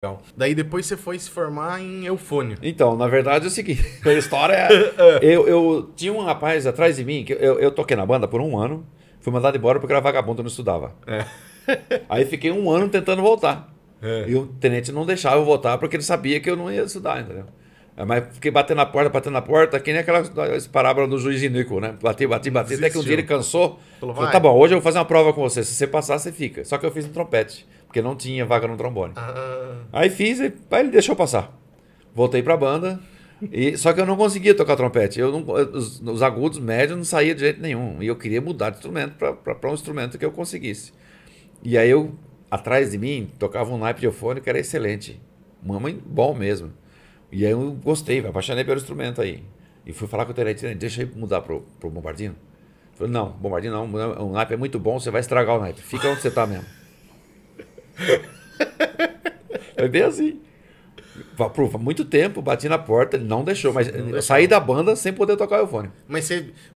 Legal. Então, daí depois você foi se formar em eufônio. Então, na verdade é o seguinte, a história é, é... eu, eu tinha um rapaz atrás de mim, que eu, eu toquei na banda por um ano, fui mandado embora porque era vagabundo, eu não estudava. É. Aí fiquei um ano tentando voltar. É. E o tenente não deixava eu voltar porque ele sabia que eu não ia estudar, entendeu? É, mas fiquei batendo na porta, batendo na porta, que nem aquela né, parábola do juiz Inico, né? Bati, bati, bati, até que um dia ele cansou. Falou, falou, tá bom, hoje eu vou fazer uma prova com você. Se você passar, você fica. Só que eu fiz no trompete, porque não tinha vaga no trombone. Ah. Aí fiz, aí ele deixou passar. Voltei pra banda. E, só que eu não conseguia tocar trompete. Eu não, os, os, agudos médios não saía de jeito nenhum. E eu queria mudar de instrumento para um instrumento que eu conseguisse. E aí eu, atrás de mim, tocava um naipe de eufônico que era excelente. Mamãe, bom mesmo. E aí eu gostei, me apaixonei pelo instrumento aí. E fui falar com o Terentino, deixa eu mudar pro, pro Bombardino. Falei, não, Bombardino não, o naipe é muito bom, você vai estragar o naipe. Fica onde você tá mesmo. é bem assim. Por muito tempo, bati na porta, ele não deixou, mas não deixou. saí da banda sem poder tocar o fone Mas você